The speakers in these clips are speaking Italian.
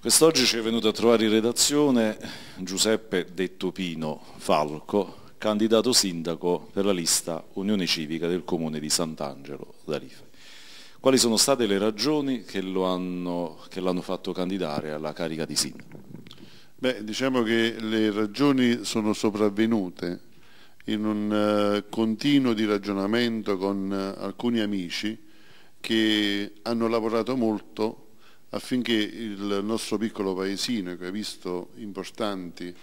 Quest'oggi ci è venuto a trovare in redazione Giuseppe Detto Pino Falco, candidato sindaco per la lista Unione Civica del Comune di Sant'Angelo d'Arife. Quali sono state le ragioni che l'hanno fatto candidare alla carica di sindaco? Beh, diciamo che le ragioni sono sopravvenute in un eh, continuo di ragionamento con eh, alcuni amici che hanno lavorato molto affinché il nostro piccolo paesino, che ha visto importanti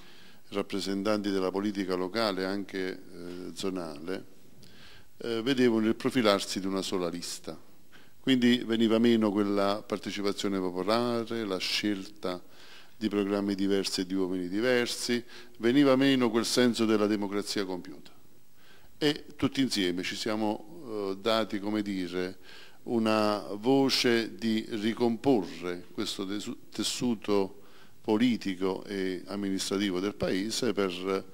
rappresentanti della politica locale anche eh, zonale, eh, vedevano il profilarsi di una sola lista. Quindi veniva meno quella partecipazione popolare, la scelta di programmi diversi e di uomini diversi, veniva meno quel senso della democrazia compiuta. E tutti insieme ci siamo eh, dati, come dire, una voce di ricomporre questo tessuto politico e amministrativo del Paese per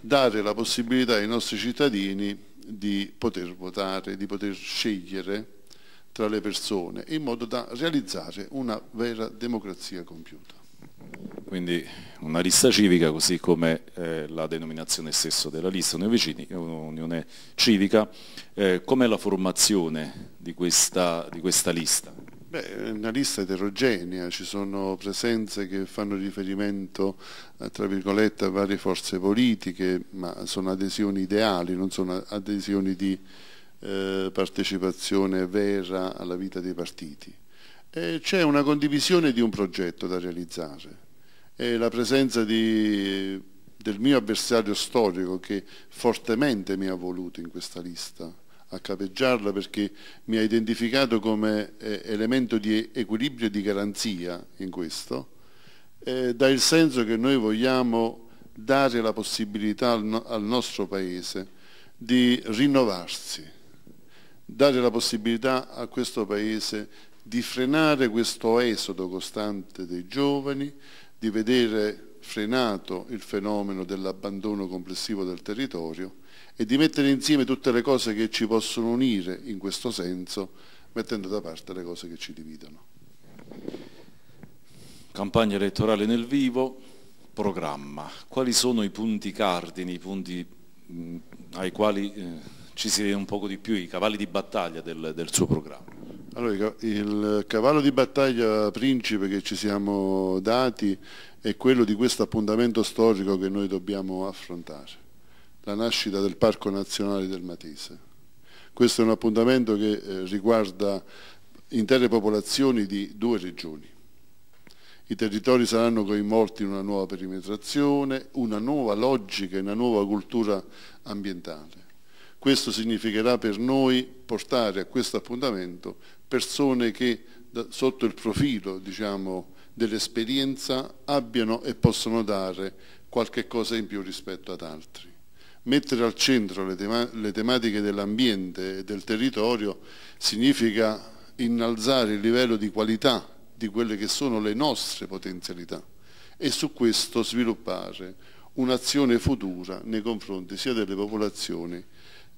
dare la possibilità ai nostri cittadini di poter votare, di poter scegliere tra le persone in modo da realizzare una vera democrazia compiuta quindi una lista civica così come eh, la denominazione stessa della lista Unione Vicini, un'unione civica, eh, com'è la formazione di questa, di questa lista? Beh, è una lista eterogenea, ci sono presenze che fanno riferimento eh, a varie forze politiche, ma sono adesioni ideali, non sono adesioni di eh, partecipazione vera alla vita dei partiti. C'è una condivisione di un progetto da realizzare e la presenza di, del mio avversario storico che fortemente mi ha voluto in questa lista a capeggiarla perché mi ha identificato come eh, elemento di equilibrio e di garanzia in questo, eh, dà il senso che noi vogliamo dare la possibilità al, no al nostro Paese di rinnovarsi, dare la possibilità a questo Paese di frenare questo esodo costante dei giovani, di vedere frenato il fenomeno dell'abbandono complessivo del territorio e di mettere insieme tutte le cose che ci possono unire in questo senso, mettendo da parte le cose che ci dividono. Campagna elettorale nel vivo, programma. Quali sono i punti cardini, i punti mm, ai quali eh, ci si vede un poco di più, i cavalli di battaglia del, del suo programma? Allora, il cavallo di battaglia principe che ci siamo dati è quello di questo appuntamento storico che noi dobbiamo affrontare, la nascita del Parco Nazionale del Matese. Questo è un appuntamento che eh, riguarda intere popolazioni di due regioni. I territori saranno coinvolti in una nuova perimetrazione, una nuova logica, e una nuova cultura ambientale. Questo significherà per noi portare a questo appuntamento persone che sotto il profilo diciamo, dell'esperienza abbiano e possono dare qualche cosa in più rispetto ad altri. Mettere al centro le, tema le tematiche dell'ambiente e del territorio significa innalzare il livello di qualità di quelle che sono le nostre potenzialità e su questo sviluppare un'azione futura nei confronti sia delle popolazioni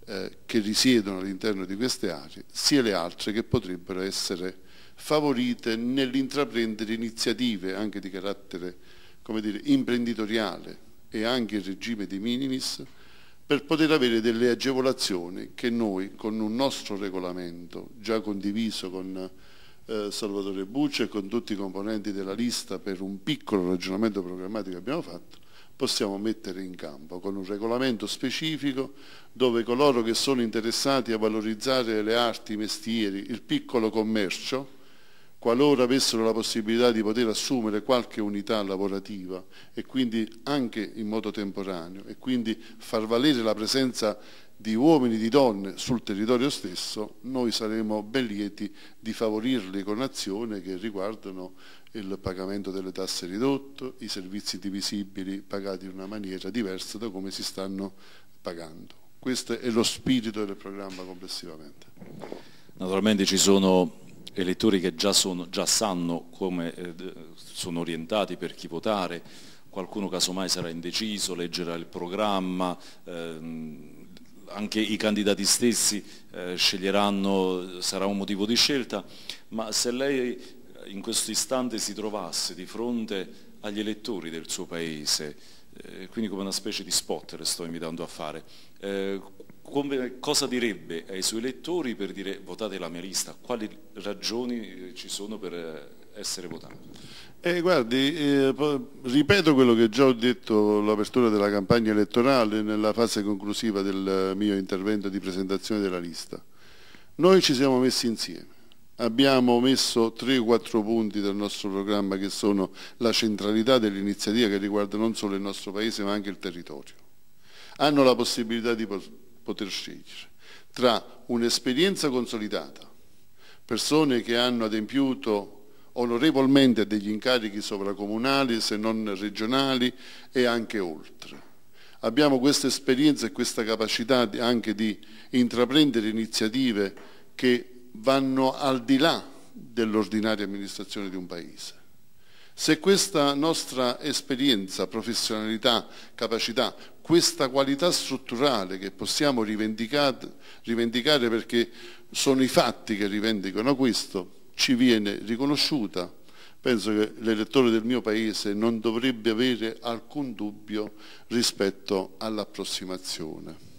eh, che risiedono all'interno di queste aree, sia le altre che potrebbero essere favorite nell'intraprendere iniziative anche di carattere dire, imprenditoriale e anche il regime di minimis per poter avere delle agevolazioni che noi con un nostro regolamento già condiviso con eh, Salvatore Bucci e con tutti i componenti della lista per un piccolo ragionamento programmatico che abbiamo fatto possiamo mettere in campo con un regolamento specifico dove coloro che sono interessati a valorizzare le arti, i mestieri, il piccolo commercio, qualora avessero la possibilità di poter assumere qualche unità lavorativa e quindi anche in modo temporaneo e quindi far valere la presenza di uomini e di donne sul territorio stesso, noi saremo ben lieti di favorirli con azioni che riguardano il pagamento delle tasse ridotto, i servizi divisibili pagati in una maniera diversa da come si stanno pagando. Questo è lo spirito del programma complessivamente. Naturalmente ci sono elettori che già, sono, già sanno come eh, sono orientati per chi votare, qualcuno casomai sarà indeciso, leggerà il programma, ehm, anche i candidati stessi eh, sceglieranno, sarà un motivo di scelta, ma se lei in questo istante si trovasse di fronte agli elettori del suo paese, eh, quindi come una specie di spot le sto invitando a fare, eh, come, cosa direbbe ai suoi elettori per dire votate la mia lista? Quali ragioni eh, ci sono per eh, essere votati? Eh, guardi, eh, ripeto quello che già ho detto all'apertura della campagna elettorale nella fase conclusiva del mio intervento di presentazione della lista. Noi ci siamo messi insieme, abbiamo messo 3-4 punti del nostro programma che sono la centralità dell'iniziativa che riguarda non solo il nostro Paese ma anche il territorio. Hanno la possibilità di poter scegliere tra un'esperienza consolidata, persone che hanno adempiuto onorevolmente degli incarichi sovracomunali, se non regionali e anche oltre. Abbiamo questa esperienza e questa capacità anche di intraprendere iniziative che vanno al di là dell'ordinaria amministrazione di un paese. Se questa nostra esperienza, professionalità, capacità, questa qualità strutturale che possiamo rivendicare, perché sono i fatti che rivendicano questo, ci viene riconosciuta, penso che l'elettore del mio paese non dovrebbe avere alcun dubbio rispetto all'approssimazione.